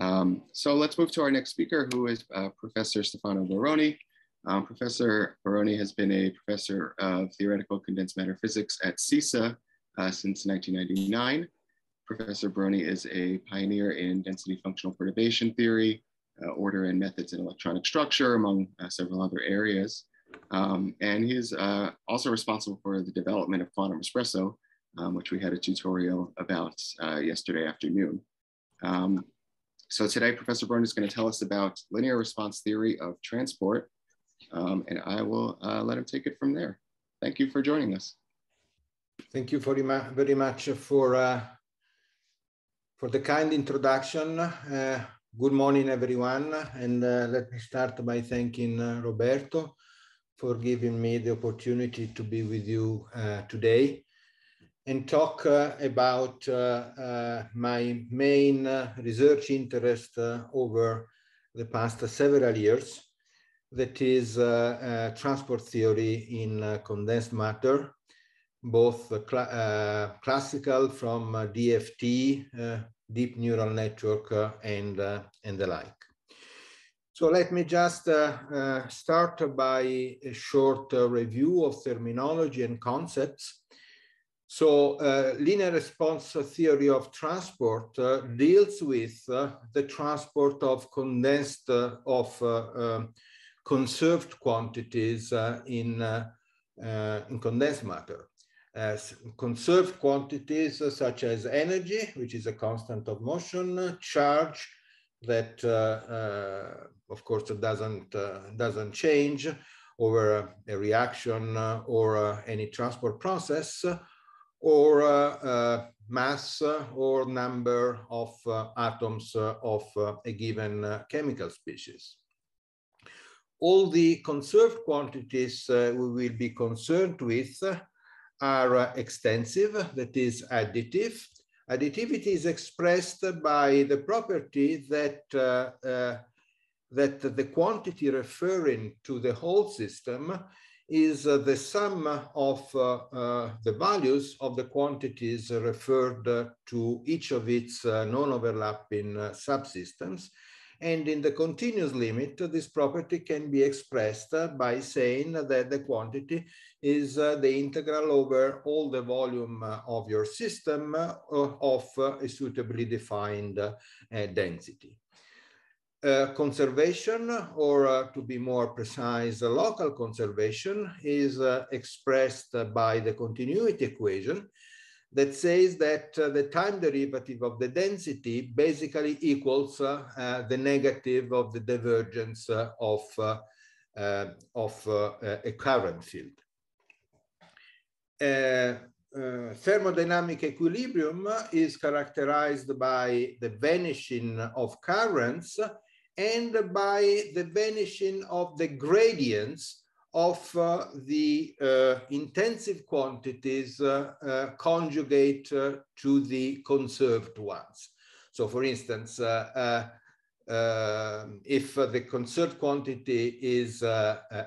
Um, so let's move to our next speaker, who is uh, Professor Stefano Baroni. Um, professor Baroni has been a professor of theoretical condensed matter physics at CISA uh, since 1999. Professor Baroni is a pioneer in density functional perturbation theory, uh, order and methods in electronic structure, among uh, several other areas. Um, and he's uh, also responsible for the development of Quantum Espresso, um, which we had a tutorial about uh, yesterday afternoon. Um, so today, Professor Byrne is going to tell us about linear response theory of transport, um, and I will uh, let him take it from there. Thank you for joining us. Thank you very, very much for, uh, for the kind introduction. Uh, good morning, everyone. And uh, let me start by thanking uh, Roberto for giving me the opportunity to be with you uh, today and talk uh, about uh, uh, my main research interest over the past several years, that is transport theory in condensed matter, both cl uh, classical from uh, DFT, uh, deep neural network, and, and the like. So let me just start by a short review of terminology and concepts so uh, linear response theory of transport uh, deals with uh, the transport of condensed uh, of uh, um, conserved quantities uh, in, in condensed matter. as conserved quantities such as energy, which is a constant of motion, charge that, of course, doesn't, doesn't change over a reaction or any transport process, or uh, uh, mass uh, or number of atoms of a given chemical species. All the conserved quantities we will be concerned with are extensive, that is additive. Additivity is expressed by the property that, uh, uh, that the quantity referring to the whole system is uh, the sum of uh, uh, the values of the quantities referred to each of its non-overlapping subsystems. And in the continuous limit, this property can be expressed by saying that the quantity is the integral over all the volume of your system of a suitably defined density. Uh, conservation, or uh, to be more precise, local conservation, is uh, expressed by the continuity equation that says that uh, the time derivative of the density basically equals the negative of the divergence of, of a current field. Uh, thermodynamic equilibrium is characterized by the vanishing of currents and by the vanishing of the gradients of uh, the uh, intensive quantities uh, uh conjugate uh, to the conserved ones. So for instance, uh, um, if the conserved quantity is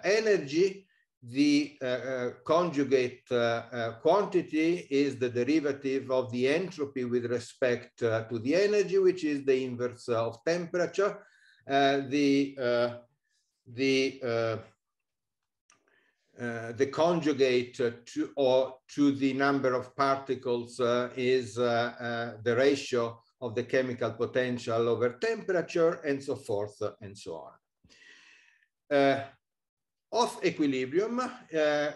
energy, the conjugate quantity is the derivative of the entropy with respect to the energy, which is the inverse of temperature. Uh, the uh, the uh, uh, the conjugate to or to the number of particles uh, is uh, the ratio of the chemical potential over temperature and so forth and so on. off equilibrium,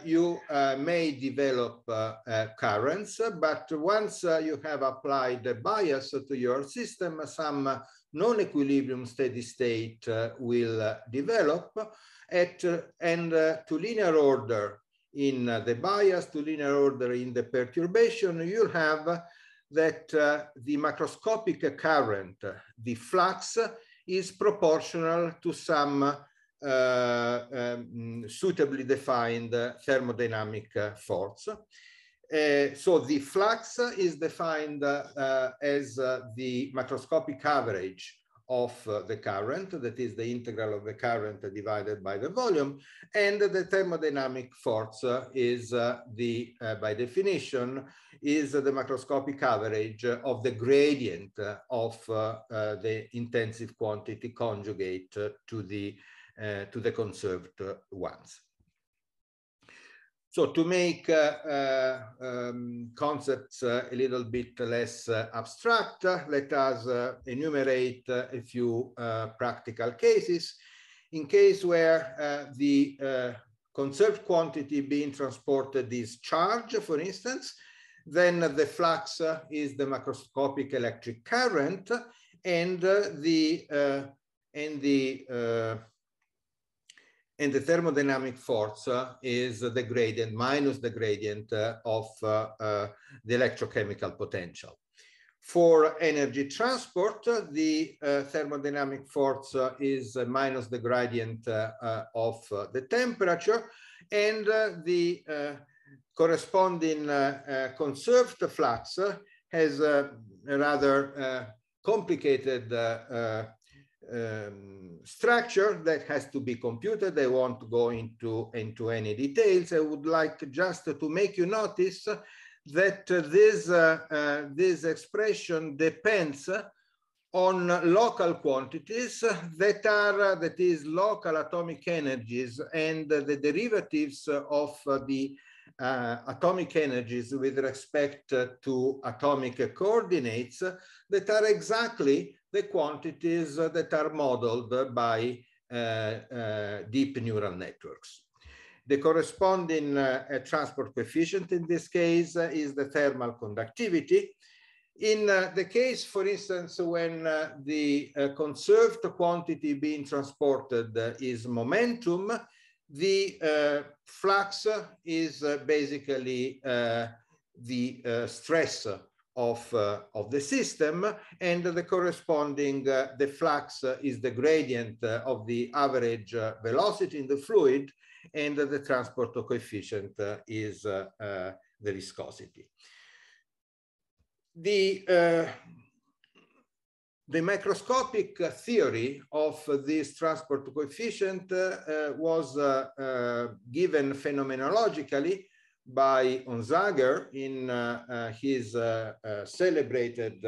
you may develop currents, but once you have applied a bias to your system, some non-equilibrium steady state uh, will uh, develop at, uh, and uh, to linear order in the bias, to linear order in the perturbation, you'll have that the macroscopic current, the flux, is proportional to some um, suitably defined thermodynamic force. Uh, so the flux is defined uh, as uh, the macroscopic average of uh, the current, that is the integral of the current divided by the volume, and the thermodynamic force uh, is the, by definition, is the macroscopic average of the gradient of the intensive quantity conjugate to the to the conserved ones. So to make uh, uh, um, concepts uh, a little bit less abstract, let us enumerate a few practical cases. In case where the conserved quantity being transported is charge, for instance, then the flux is the macroscopic electric current and the uh, and the uh, and the thermodynamic force uh, is the gradient minus the gradient uh, of uh, the electrochemical potential. For energy transport, the uh, thermodynamic force is minus the gradient uh, uh, of the temperature and the corresponding conserved flux has a rather complicated um, structure that has to be computed. I won't go into, into any details. I would like just to make you notice that this, uh, uh, this expression depends on local quantities that are, uh, that is local atomic energies and the derivatives of the uh, atomic energies with respect to atomic coordinates that are exactly the quantities that are modeled by uh, uh, deep neural networks. The corresponding uh, transport coefficient in this case is the thermal conductivity. In the case, for instance, when the conserved quantity being transported is momentum, the uh, flux is uh, basically uh, the stress of, uh, of the system and the corresponding, uh, the flux is the gradient uh, of the average uh, velocity in the fluid and the transport coefficient uh, is the viscosity. The, the microscopic theory of this transport coefficient was given phenomenologically by Onzager in uh, uh, his uh, celebrated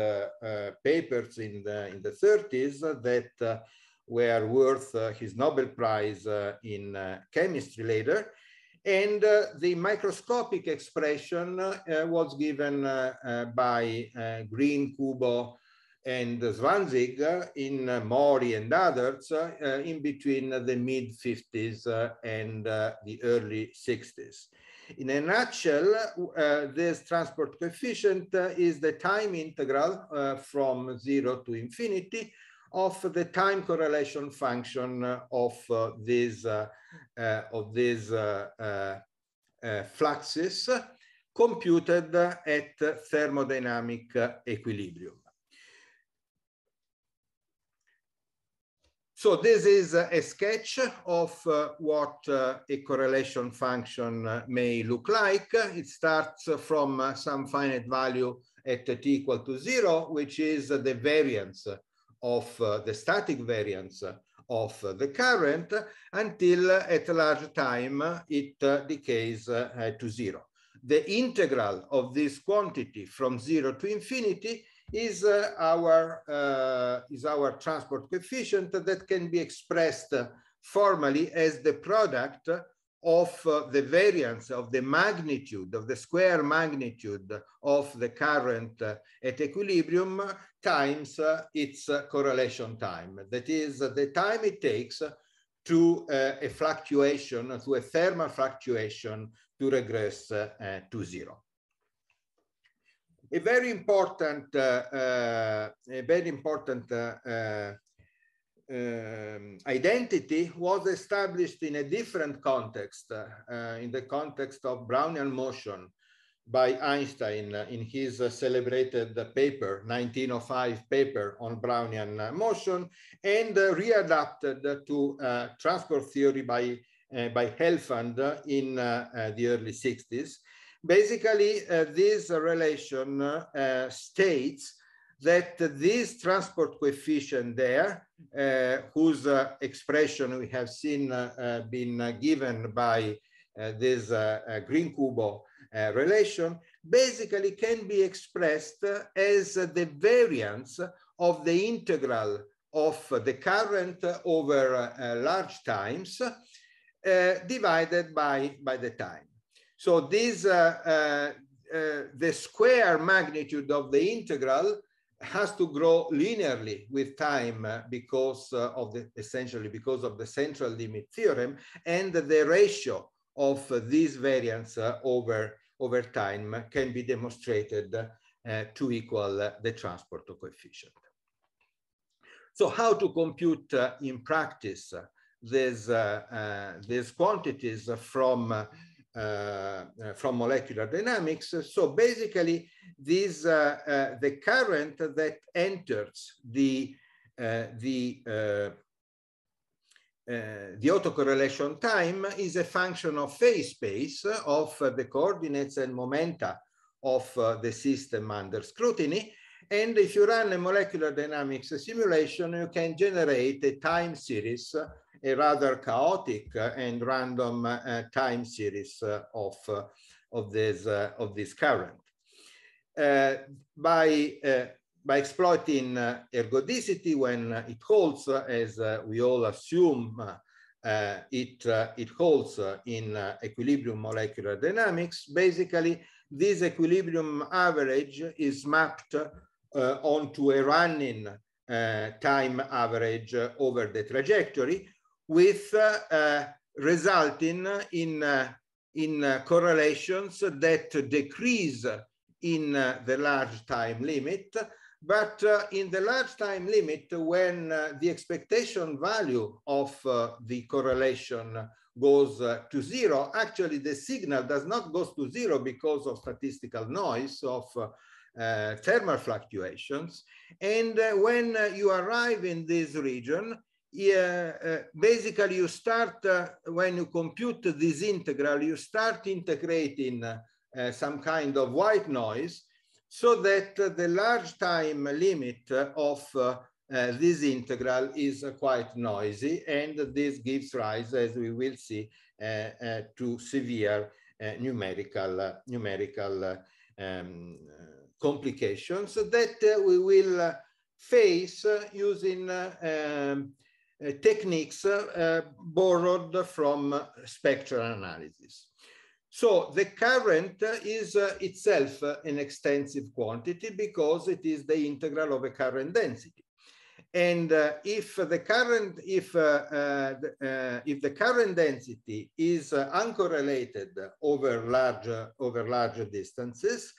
papers in the, in the 30s that were worth his Nobel Prize in chemistry later. And uh, the microscopic expression uh, was given uh, by Green, Kubo, and Zwanzig in uh, Mori and others in between the mid 50s and the early 60s. In a nutshell, uh, this transport coefficient uh, is the time integral uh, from zero to infinity of the time correlation function uh, of uh, these, uh, of these fluxes computed at thermodynamic equilibrium. So this is a sketch of uh, what uh, a correlation function uh, may look like. It starts from some finite value at t equal to zero, which is the variance of the static variance of the current until at a large time it decays to zero. The integral of this quantity from zero to infinity is uh, our uh, is our transport coefficient that can be expressed formally as the product of uh, the variance of the magnitude of the square magnitude of the current uh, at equilibrium times uh, its correlation time that is the time it takes to uh, a fluctuation to a thermal fluctuation to regress to zero a very important, uh, uh, a very important uh, um, identity was established in a different context, in the context of Brownian motion by Einstein in his celebrated paper, 1905 paper on Brownian motion, and readapted to uh, transport theory by, uh, by Helfand in uh, the early 60s. Basically, uh, this relation uh, states that this transport coefficient there, uh, whose expression we have seen been given by this green cubo relation, basically can be expressed as the variance of the integral of the current over uh, large times uh, divided by, by the time. So this, uh, uh, uh, the square magnitude of the integral has to grow linearly with time uh, because of the, essentially because of the central limit theorem and the ratio of these variance over, over time can be demonstrated to equal the transport coefficient. So how to compute uh, in practice uh, these, uh, these quantities from uh, uh, from molecular dynamics. So basically, this, uh, the current that enters the, the uh, the autocorrelation time is a function of phase space of uh, the coordinates and momenta of uh, the system under scrutiny. And if you run a molecular dynamics simulation, you can generate a time series, a rather chaotic and random uh, time series uh, of, uh, of, this, of this current. by by exploiting uh, ergodicity when uh, it holds, uh, as we all assume it, it holds in equilibrium molecular dynamics, basically this equilibrium average is mapped Eh, onto a running eh, time average over the trajectory with eh, resulting in, in correlations that decrease in the large time limit but uh, in the large time limit, when uh, the expectation value of uh, the correlation goes to zero, actually the signal does not go to zero because of statistical noise of uh, thermal fluctuations. And uh, when uh, you arrive in this region, basically you start, when you compute this integral, you start integrating some kind of white noise so that the large time limit of uh, this integral is uh, quite noisy and this gives rise, as we will see, uh, to severe numerical, numerical um, complications that uh, we will uh, face uh, using um, techniques borrowed from spectral analysis. So the current is itself an extensive quantity because it is the integral of a current density. And uh, if the current, if, uh, uh, if the current density is uncorrelated over larger, over larger distances,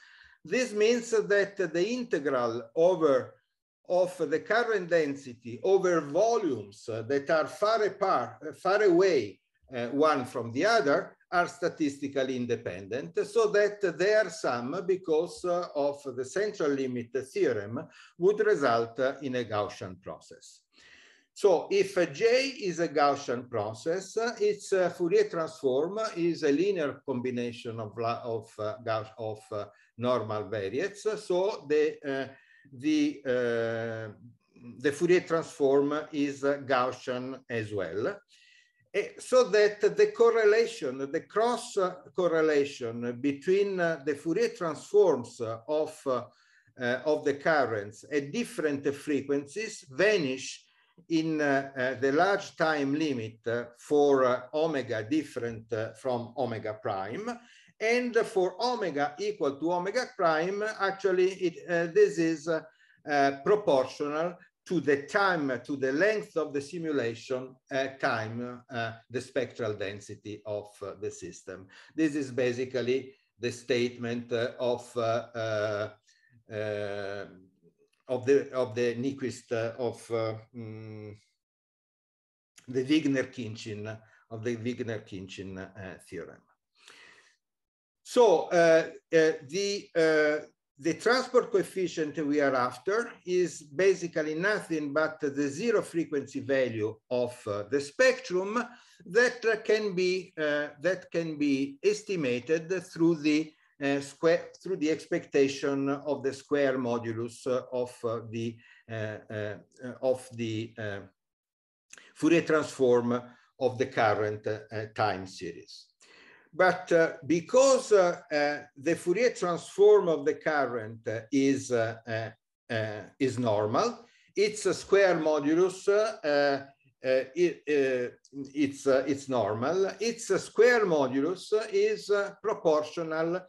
this means that the integral over of the current density over volumes that are far apart, far away uh, one from the other are statistically independent so that their sum because uh, of the central limit theorem would result in a Gaussian process. So if J is a Gaussian process, its uh, Fourier transform is a linear combination of, of, uh, Gauss, of uh, normal variates. So the, the, the Fourier transform is Gaussian as well eh, so that the correlation, the cross correlation between the Fourier transforms of, uh, of the currents at different frequencies vanish in uh, uh, the large time limit uh, for uh, omega different uh, from omega prime. And for omega equal to omega prime, actually, it, this is proportional to the time, to the length of the simulation uh, time, uh, the spectral density of uh, the system. This is basically the statement of of the of the Nyquist uh, uh, mm, of the Wigner-Kinchin of uh, the Wigner-Kinchin theorem. So the the transport coefficient we are after is basically nothing but the zero frequency value of uh, the spectrum that uh, can be uh, that can be estimated through the uh, square, through the expectation of the square modulus of the, uh, uh, of the Fourier transform of the current time series. But because the Fourier transform of the current is, is normal, its a square modulus uh, it, uh, it's, uh, it's normal. Its square modulus is proportional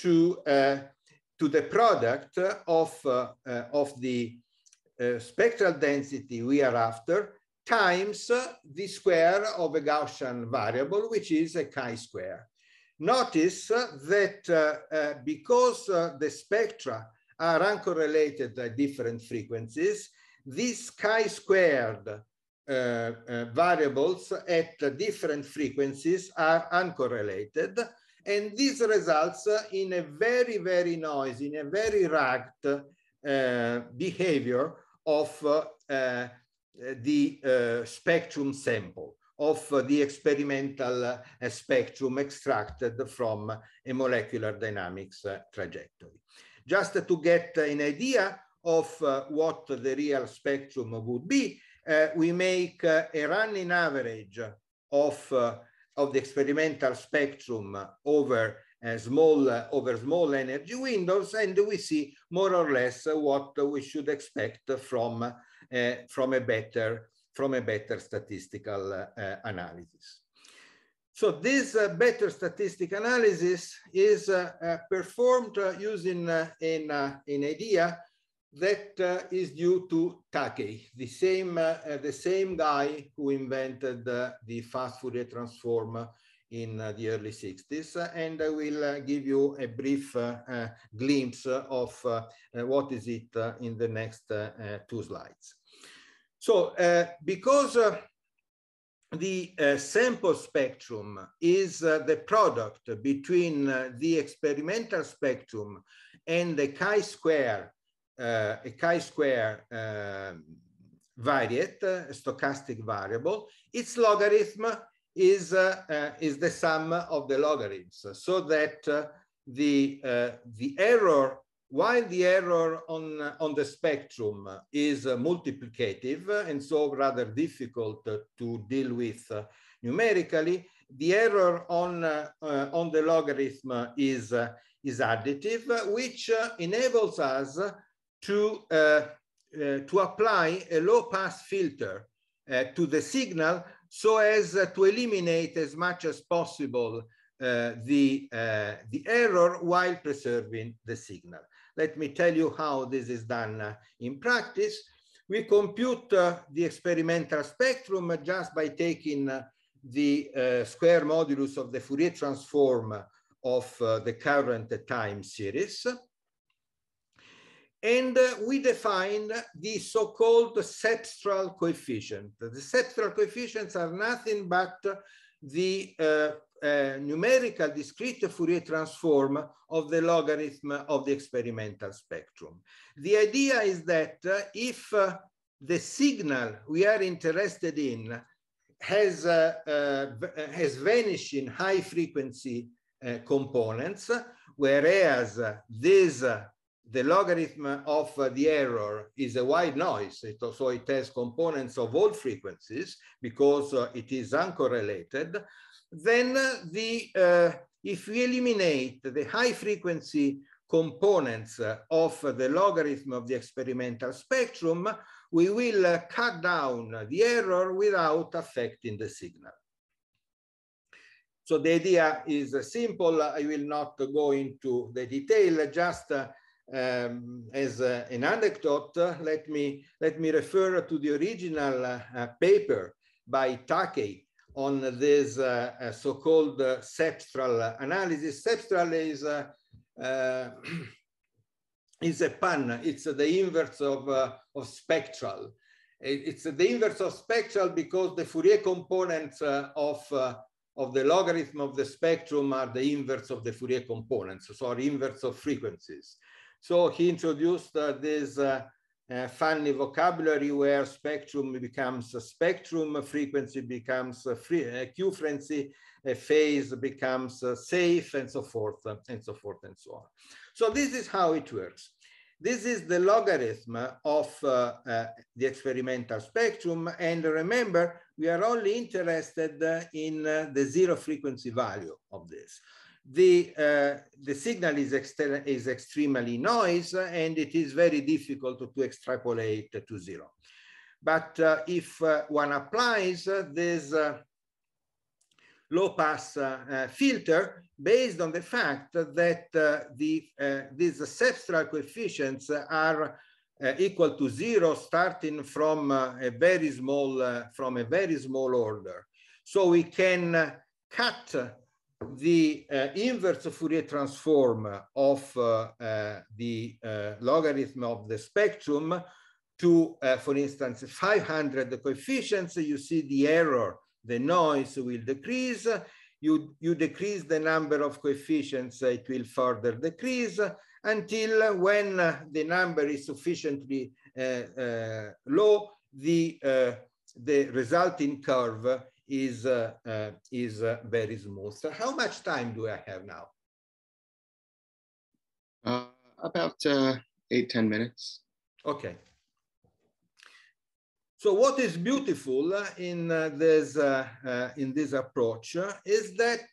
to, uh, to the product of, uh, uh, of the spectral density we are after times the square of a Gaussian variable, which is a chi-square. Notice that because the spectra are uncorrelated at different frequencies, these chi-squared uh, uh, variables at different frequencies are uncorrelated. And this results uh, in a very, very noisy, in a very ragged uh, behavior of uh, uh, the uh, spectrum sample, of uh, the experimental spectrum extracted from a molecular dynamics trajectory. Just to get an idea of what the real spectrum would be, we make a running average of of the experimental spectrum over uh, small uh, over small energy windows and we see more or less what we should expect from uh, from a better from a better statistical uh, analysis so this uh, better statistic analysis is uh, performed using in in idea that uh, is due to Takei, the same, uh, the same guy who invented uh, the fast Fourier transform in the early 60s. And I will uh, give you a brief uh, uh, glimpse of what is it in the next two slides. So because the uh, sample spectrum is uh, the product between uh, the experimental spectrum and the chi-square Eh, eh, a chi-square um, variate, stochastic variable, its logarithm is, eh, is the sum of the logarithms, so that the, the error while the error on, on the spectrum is uh, multiplicative and so rather difficult to deal with uh, numerically, the error on, uh, on the logarithm is, is additive, which enables us to, uh, uh, to apply a low pass filter uh, to the signal so as to eliminate as much as possible the, the error while preserving the signal. Let me tell you how this is done in practice. We compute uh, the experimental spectrum just by taking uh, the uh, square modulus of the Fourier transform of the current time series. And uh, we define the so-called sectoral coefficient. The sectoral coefficients are nothing but the uh, uh, numerical discrete Fourier transform of the logarithm of the experimental spectrum. The idea is that uh, if uh, the signal we are interested in has, uh, has vanished in high frequency components, whereas these the logarithm of the error is a white noise. It also, it has components of all frequencies because uh, it is uncorrelated. Then uh, the, uh, if we eliminate the high frequency components of the logarithm of the experimental spectrum, we will cut down the error without affecting the signal. So the idea is simple. I will not go into the detail, just um, as uh, an anecdote, uh, let me, let me refer to the original uh, paper by Takei on this uh, uh, so-called uh, sepstral analysis. Sepstral is, is a pun; it's the inverse of, of spectral. It's the inverse of spectral because the Fourier components of, of the logarithm of the spectrum are the inverse of the Fourier components, so are inverse of frequencies. So he introduced uh, this uh, uh, funny vocabulary where spectrum becomes spectrum, frequency becomes free, Q frequency, phase becomes safe, and so forth, and so forth, and so on. So this is how it works. This is the logarithm of uh, uh, the experimental spectrum. And remember, we are only interested in uh, the zero frequency value of this the, uh, the signal is, is extremely noise and it is very difficult to, to extrapolate to zero. But uh, if uh, one applies uh, this uh, low pass uh, filter based on the fact that the, these substral coefficients are equal to zero starting from a very small, from a very small order. So we can cut the uh, inverse Fourier transform of uh, uh, the uh, logarithm of the spectrum to, for instance, 500 coefficients, you see the error, the noise will decrease. You, you decrease the number of coefficients, it will further decrease until when the number is sufficiently uh, uh, low, the, uh, the resulting curve is, uh, uh, is uh, very smooth. So how much time do I have now? about eight ten minutes. Okay. So what is beautiful in this in this approach is that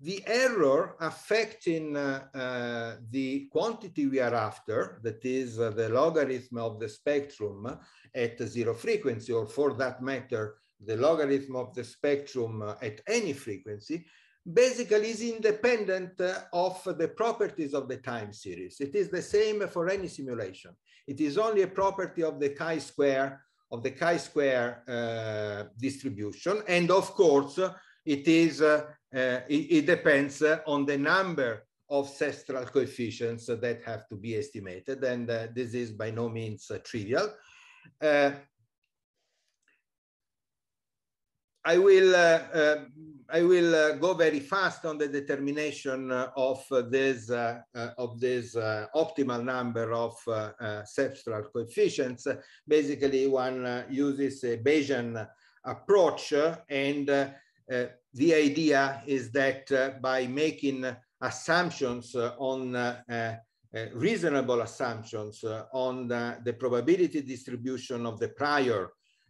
the error affecting uh, uh, the quantity we are after, that is uh, the logarithm of the spectrum at zero frequency, or for that matter, the logarithm of the spectrum uh, at any frequency, basically is independent uh, of the properties of the time series. It is the same for any simulation. It is only a property of the chi-square of the chi-square uh, distribution. And of course, it is uh, uh, it, it, depends uh, on the number of sestral coefficients that have to be estimated. And this is by no means trivial. I will, uh, uh, I will uh, go very fast on the determination of this, of this optimal number of substral coefficients. Basically, one uses a Bayesian approach and the idea is that by making assumptions on uh, reasonable assumptions uh, on the, the, probability distribution of the prior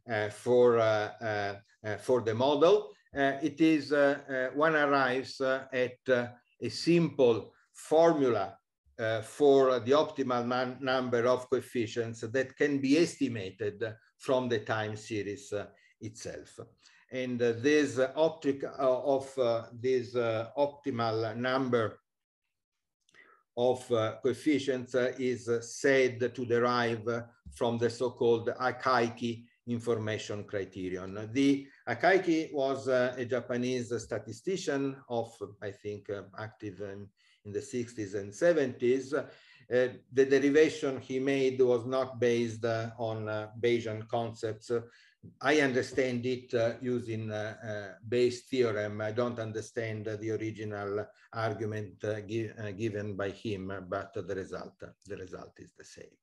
uh, for, uh, uh, for the model. it is one arrives at a simple formula for the optimal number of coefficients that can be estimated from the time series itself and uh, this uh, optic uh, of this optimal number of coefficients is said to derive from the so-called Akaiki information criterion. The Akaiki was uh, a Japanese statistician of, I think, uh, active in, in, the 60s and 70s. Uh, the derivation he made was not based uh, on uh, Bayesian concepts. I understand it uh, using Bayes' theorem. I don't understand the original argument gi given by him, but the result, the result is the same.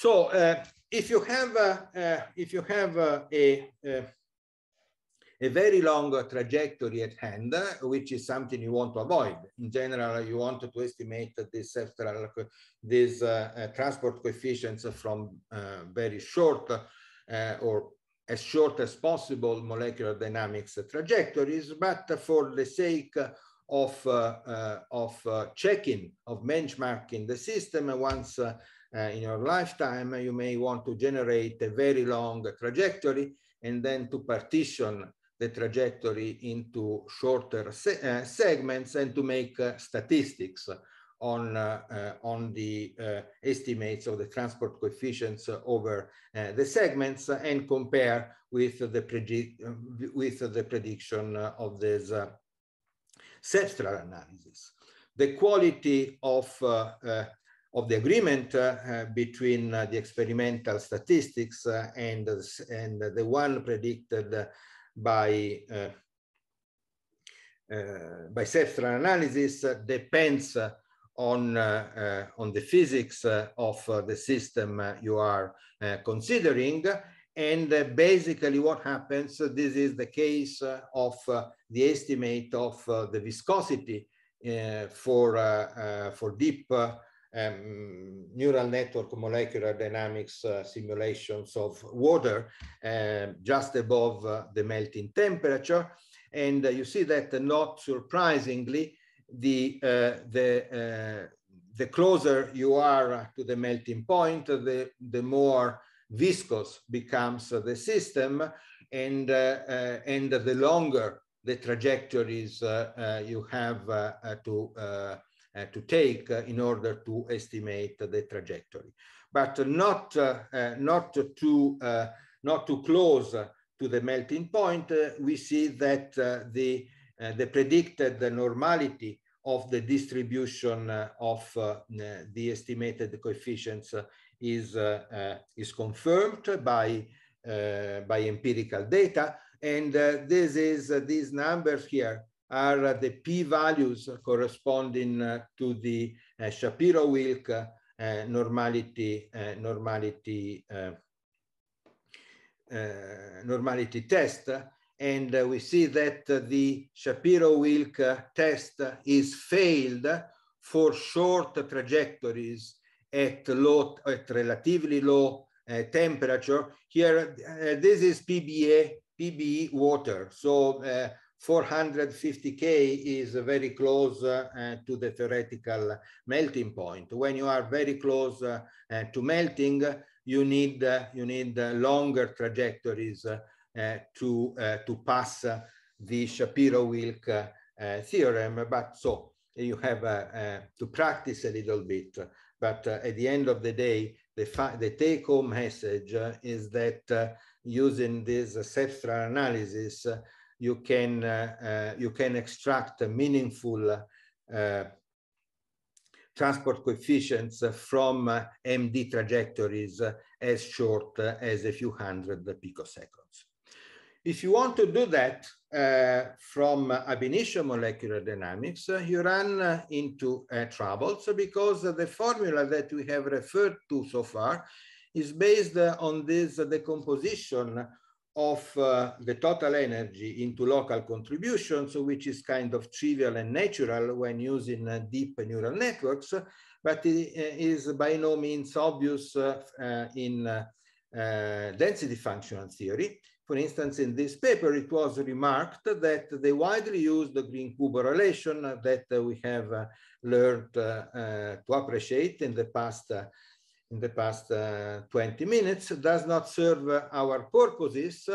So uh, if you have uh, uh if you have uh, a uh, a very long trajectory at hand, which is something you want to avoid. In general, you want to estimate this sectoral, these transport coefficients from very short or as short as possible molecular dynamics trajectories, but for the sake of, uh, uh, of uh, checking, of benchmarking the system, once uh, in your lifetime, you may want to generate a very long trajectory and then to partition the trajectory into shorter se uh, segments and to make uh, statistics on, uh, uh on the uh, estimates of the transport coefficients over the segments and compare with the, with the prediction of this uh, analysis. The quality of of the agreement uh, between uh, the experimental statistics uh, and, and the one predicted by uh, by self analysis uh, depends uh, on, on the physics of the system you are considering. And basically what happens, this is the case of the estimate of the viscosity for, for deep um, neural network molecular dynamics uh, simulations of water uh, just above uh, the melting temperature. And uh, you see that not surprisingly, the, uh, the, uh, the closer you are to the melting point, the, the more viscous becomes the system and, and the longer the trajectories you have to uh, to take uh, in order to estimate the trajectory. But not, uh, not, too, not too close to the melting point, we see that the, the predicted normality of the distribution of the estimated coefficients is, is confirmed by, by empirical data. And this is, these numbers here are the p-values corresponding uh, to the uh, Shapiro-Wilk uh, normality, normality, normality test. And we see that the Shapiro-Wilk test is failed for short trajectories at low, at relatively low uh, temperature. Here, uh, this is PBA, PBE water. So uh, 450K is very close uh, to the theoretical melting point. When you are very close uh, to melting, you need, uh, you need uh, longer trajectories uh, to, to pass the Shapiro-Wilk theorem. But so you have to practice a little bit. But at the end of the day, the, the take-home message is that using this uh, analysis, you can uh, uh, you can extract meaningful uh, transport coefficients from uh, MD trajectories as short as a few hundred picoseconds. If you want to do that uh, from ab initio molecular dynamics, uh, you run uh, into troubles because the formula that we have referred to so far is based on this decomposition of uh, the total energy into local contributions, which is kind of trivial and natural when using uh, deep neural networks, but it uh, is by no means obvious uh, uh, in density functional theory. For instance, in this paper, it was remarked that they widely used the Green-Kubo relation that we have learned to appreciate in the past in the past uh, 20 minutes does not serve our purposes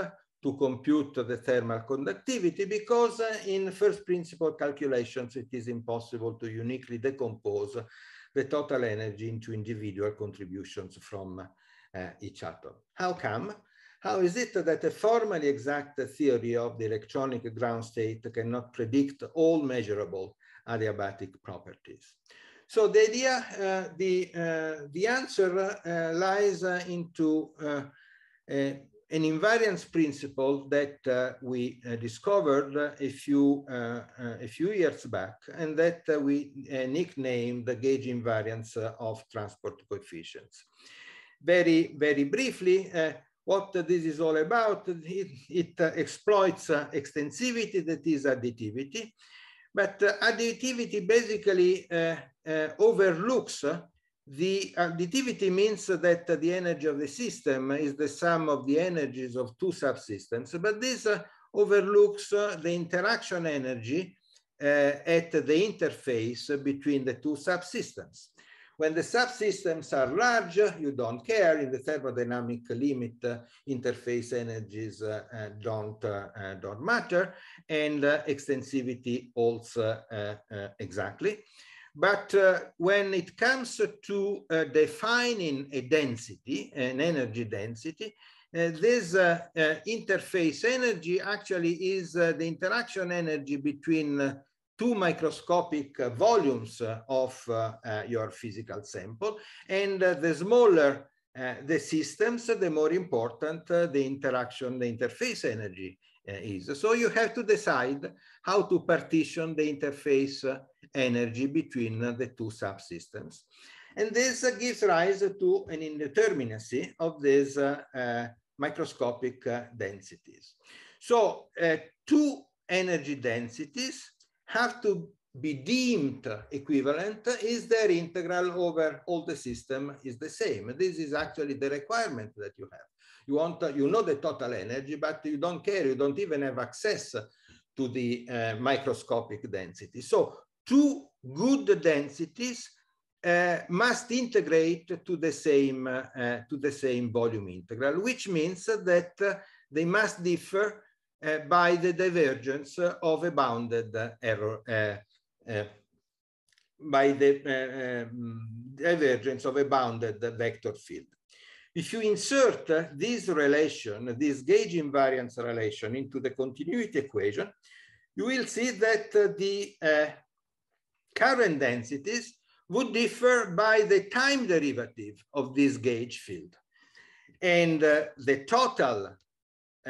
to compute the thermal conductivity because uh, in first principle calculations it is impossible to uniquely decompose the total energy into individual contributions from uh, each atom. How come? How is it that a formally exact theory of the electronic ground state cannot predict all measurable adiabatic properties? So the idea, uh, the, uh, the answer uh, lies into an invariance principle that uh, we uh, discovered a few, uh, a few years back and that we nicknamed the gauge invariance of transport coefficients. Very, very briefly, what this is all about, it, it exploits extensivity that is additivity, but additivity basically Eh, overlooks the additivity means that the energy of the system is the sum of the energies of two subsystems, but this eh, overlooks eh, the interaction energy at the interface between the two subsystems. When the subsystems are large, you don't care. In the thermodynamic limit, uh, interface energies uh, don't, don't matter, and extensivity also exactly. But uh, when it comes to uh, defining a density, an energy density, uh, this uh, uh, interface energy actually is uh, the interaction energy between two microscopic volumes of your physical sample. And the smaller uh, the systems, the more important uh, the interaction, the interface energy uh, is. So you have to decide how to partition the interface energy between the two subsystems. And this gives rise to an indeterminacy of these uh, uh, microscopic uh, densities. So two energy densities have to be deemed equivalent is their integral over all the system is the same. This is actually the requirement that you have. You want, you know the total energy, but you don't care. You don't even have access to the uh, microscopic density. So two good densities uh, must integrate to the same uh, to the same volume integral, which means that uh, they must differ uh, by the divergence of a bounded error, uh, Eh, by the eh, eh, divergence of a bounded vector field. If you insert this relation, this gauge invariance relation into the continuity equation, you will see that the uh, current densities would differ by the time derivative of this gauge field. And uh, the total uh,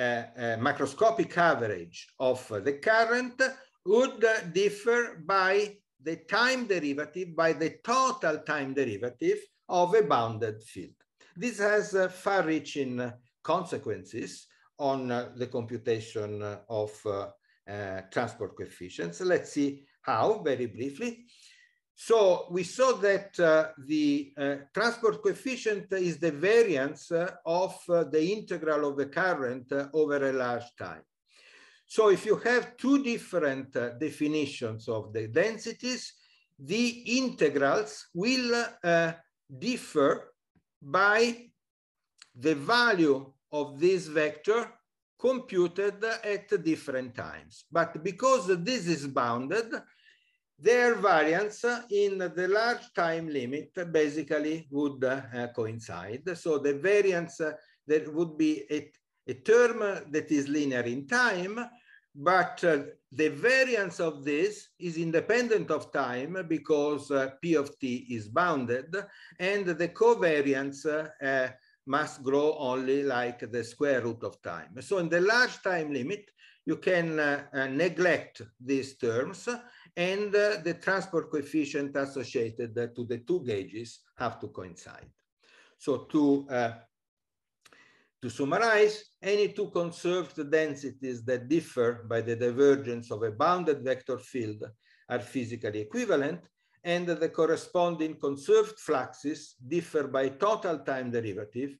macroscopic average of the current would differ by the time derivative, by the total time derivative of a bounded field. This has uh, far-reaching consequences on uh, the computation of uh, transport coefficients. Let's see how, very briefly. So we saw that uh, the uh, transport coefficient is the variance uh, of the integral of the current over a large time. So if you have two different uh, definitions of the densities, the integrals will uh, differ by the value of this vector computed at different times. But because this is bounded, their variance in the large time limit basically would uh, coincide. So the variance uh, that would be at a term that is linear in time, but uh, the variance of this is independent of time because uh, P of t is bounded and the covariance uh, uh must grow only like the square root of time. So in the large time limit, you can uh, uh, neglect these terms and the transport coefficient associated to the two gauges have to coincide. So to to summarize, any two conserved densities that differ by the divergence of a bounded vector field are physically equivalent, and the corresponding conserved fluxes differ by total time derivative,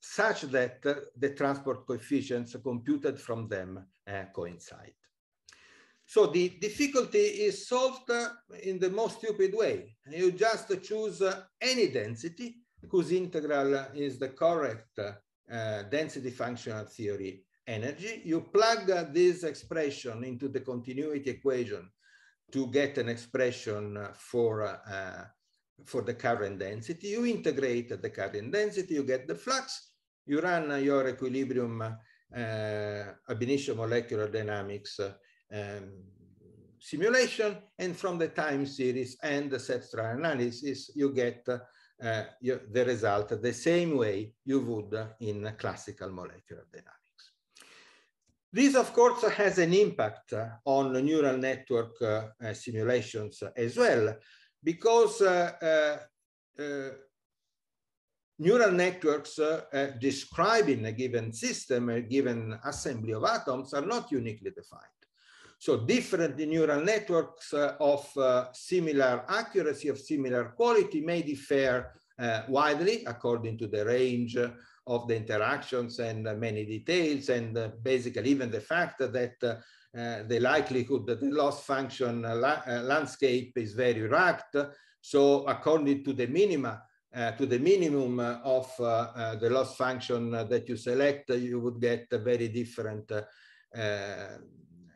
such that uh, the transport coefficients computed from them uh, coincide. So the difficulty is solved uh, in the most stupid way. You just choose uh, any density whose integral is the correct uh, uh, density functional theory energy. You plug uh, this expression into the continuity equation to get an expression uh, for, uh, uh, for the current density. You integrate the current density, you get the flux, you run your equilibrium ab initio molecular dynamics um, simulation, and from the time series and the set analysis, you get uh, eh, you, the result the same way you would in classical molecular dynamics. This, of course, has an impact on neural network uh, simulations as well, because uh, uh, neural networks describing a given system, a given assembly of atoms are not uniquely defined. So different neural networks uh, of uh, similar accuracy, of similar quality may differ uh, widely according to the range of the interactions and many details and basically even the fact that uh, the likelihood that the loss function uh, la uh, landscape is very racked. So according to the minima, to the minimum of the loss function that you select, you would get a very different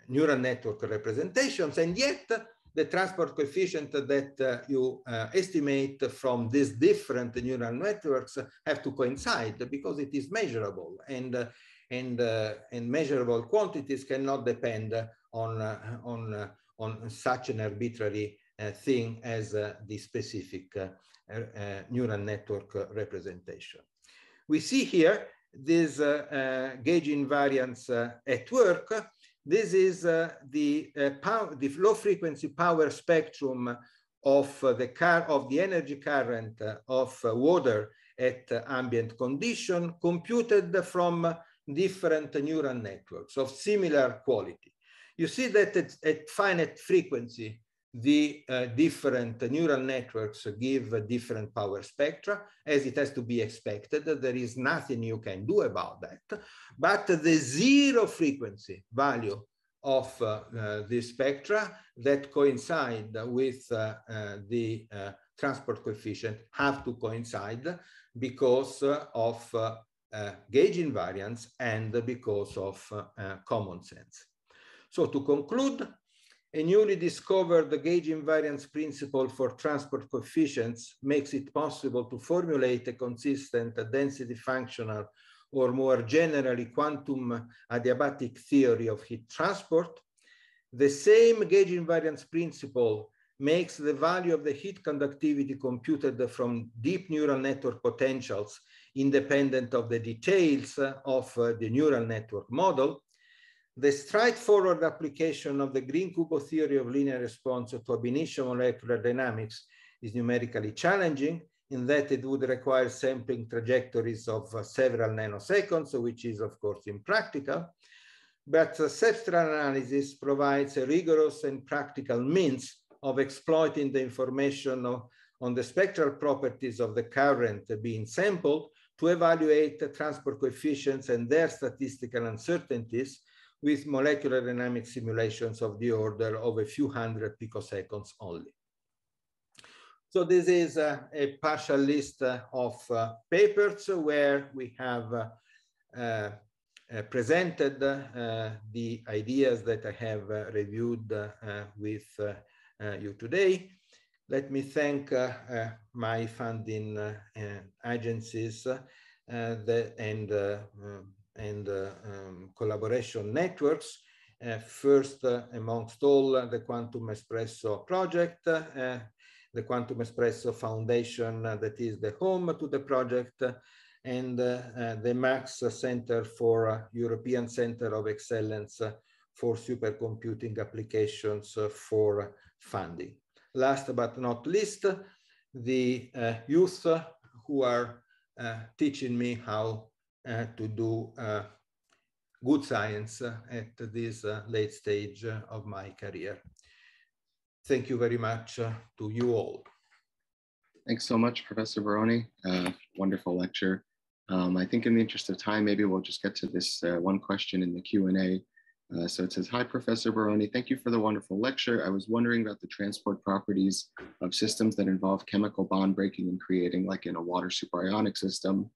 neural network representations, and yet the transport coefficient that uh, you uh, estimate from these different neural networks have to coincide because it is measurable and uh, and uh, and measurable quantities cannot depend on uh, on uh, on such an arbitrary thing as the specific neural network representation. We see here this gauge invariance at work this is uh, the, uh, power, the low frequency power spectrum of uh, the car of the energy current of water at ambient condition computed from different neural networks of similar quality. You see that at, at finite frequency, the uh, different neural networks give different power spectra, as it has to be expected. There is nothing you can do about that. But the zero frequency value of uh, uh, the spectra that coincide with uh, uh, the uh, transport coefficient have to coincide because of gauge invariance and because of common sense. So to conclude, a newly discovered gauge invariance principle for transport coefficients makes it possible to formulate a consistent density functional or more generally quantum adiabatic theory of heat transport. The same gauge invariance principle makes the value of the heat conductivity computed from deep neural network potentials independent of the details of the neural network model the straightforward application of the Green Kubo theory of linear response to ab initio molecular dynamics is numerically challenging in that it would require sampling trajectories of uh, several nanoseconds, which is of course impractical. But uh, spectral analysis provides a rigorous and practical means of exploiting the information of, on the spectral properties of the current being sampled to evaluate the transport coefficients and their statistical uncertainties with molecular dynamic simulations of the order of a few hundred picoseconds only. So this is a partial list uh, of uh, papers where we have uh, uh, presented the ideas that I have reviewed with you today. Let me thank my funding agencies and and um, collaboration networks, uh, first uh, amongst all uh, the Quantum Espresso project, the Quantum Espresso Foundation that is the home to the project, and the MAX Center for European Center of Excellence for supercomputing applications for funding. Last but not least, the uh, youth who are uh, teaching me how uh, to do uh, good science at this uh, late stage of my career. Thank you very much to you all. Thanks so much, Professor Baroni. Uh, wonderful lecture. Um, I think in the interest of time, maybe we'll just get to this uh, one question in the Q&A. Uh, so it says, hi, Professor Baroni. Thank you for the wonderful lecture. I was wondering about the transport properties of systems that involve chemical bond breaking and creating, like in a water superionic system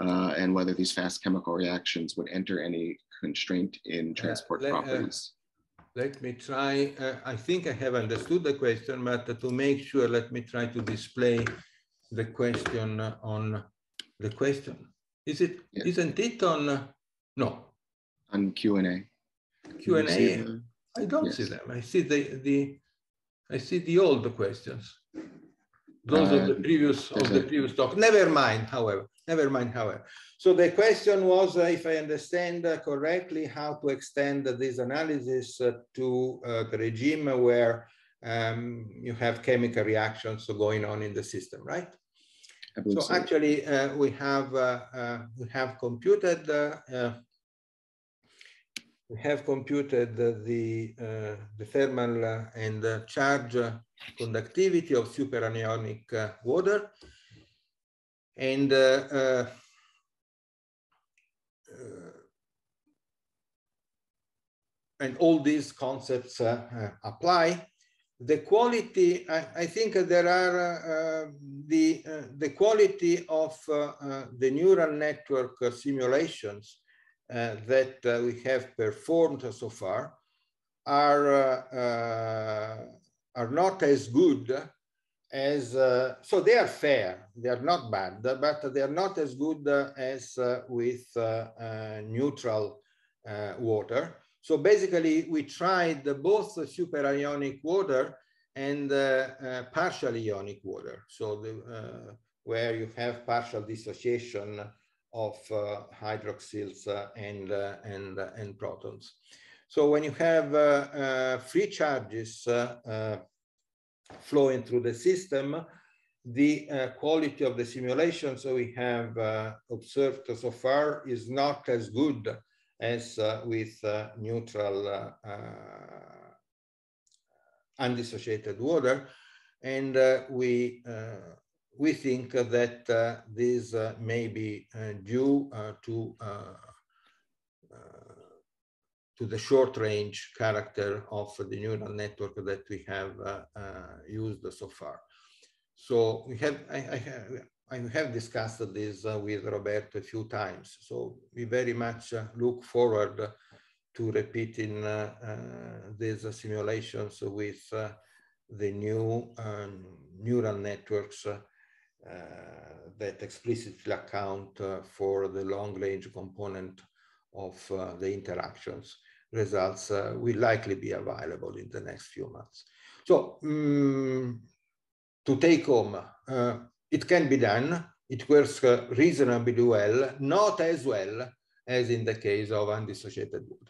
uh, and whether these fast chemical reactions would enter any constraint in uh, transport let, uh, properties. let me try, uh, I think I have understood the question, but to make sure, let me try to display the question on the question. Is it, yes. not it on, no. On Q&A. Q&A, I don't yes. see them. I see the, the, I see the old questions. Those uh, of the previous, of the a, previous talk. Never mind, however. Never mind, however. So the question was, uh, if I understand uh, correctly, how to extend this analysis uh, to the regime where um, you have chemical reactions going on in the system, right? So, so, actually, uh, we have uh, uh, we have computed we have computed the the thermal and charge conductivity of superanionic water. And uh, uh, uh, and all these concepts uh, apply. The quality, I, I think there are the, the quality of the neural network simulations that we have performed so far are, uh, are not as good as uh, so they are fair they are not bad but they are not as good uh, as uh, with uh, uh, neutral uh, water so basically we tried both superionic water and partial ionic water so the, where you have partial dissociation of hydroxyls and and and protons so when you have free charges flowing through the system, the uh, quality of the simulations we have uh, observed so far is not as good as uh, with uh, neutral uh, uh, undissociated water. And we, we think that this may be due to to the short range character of the neural network that we have uh, uh, used so far. So we have, I, I have, I have discussed this uh, with Roberto a few times. So we very much look forward to repeating these simulations with the new um, neural networks uh, that explicitly account uh, for the long range component of uh, the interactions results uh, will likely be available in the next few months. So um, to take home, uh, it can be done. It works uh, reasonably well, not as well as in the case of undissociated wood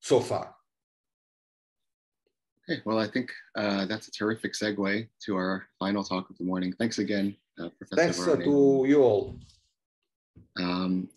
so far. Okay, well, I think uh, that's a terrific segue to our final talk of the morning. Thanks again, uh, Professor Thanks uh, Varane. to you all. Um,